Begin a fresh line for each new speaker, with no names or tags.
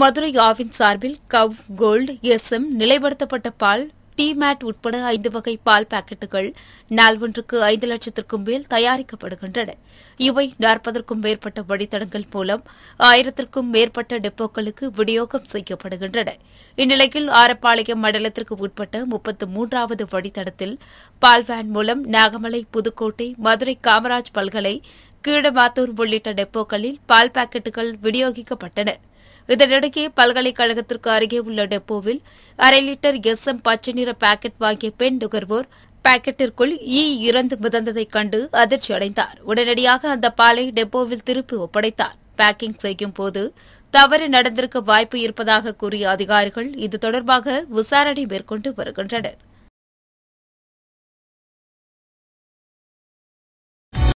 மதுரை ஆவின் சார்பில் cow gold எம் நிலைப்படுத்தப்பட்ட பால் டி மேட் உட்பட ஐந்து வகை பால் பாக்கெட்டுகள் நாள் ஒன்றுக்கு ஐந்து லட்சத்திற்கும் மேல் தயாரிக்கப்படுகின்றன இவை நாற்பதற்கும் மேற்பட்ட வழித்தடங்கள் மூலம் ஆயிரத்திற்கும் மேற்பட்ட டெப்போக்களுக்கு விநியோகம் செய்யப்படுகின்றன இந்நிலையில் ஆரப்பாளையம் மண்டலத்திற்கு உட்பட்ட முப்பத்து மூன்றாவது வழித்தடத்தில் பால்வேன் மூலம் நாகமலை புதுக்கோட்டை மதுரை காமராஜ் பல்கலை கீழமாத்தூர் உள்ளிட்ட டெப்போக்களில் பால் பாக்கெட்டுகள் விநியோகிக்கப்பட்டன இதனிடையே பல்கலைக்கழகத்திற்கு அருகே உள்ள டெப்போவில் அரை லிட்டர் எஸ் எம் பச்சை நிற பாக்கெட் வாங்கிய பெண் நுகர்வோர் பாக்கெட்டிற்குள் ஈ இறந்து மிதந்ததைக் கண்டு அதிர்ச்சி அடைந்தார் உடனடியாக அந்த பாலை டெப்போவில் திருப்பி ஒப்படைத்தார் பேக்கிங் செய்யும் போது தவறு நடந்திருக்க வாய்ப்பு இருப்பதாக கூறிய அதிகாரிகள் இது தொடர்பாக விசாரணை மேற்கொண்டு
வருகின்றனர்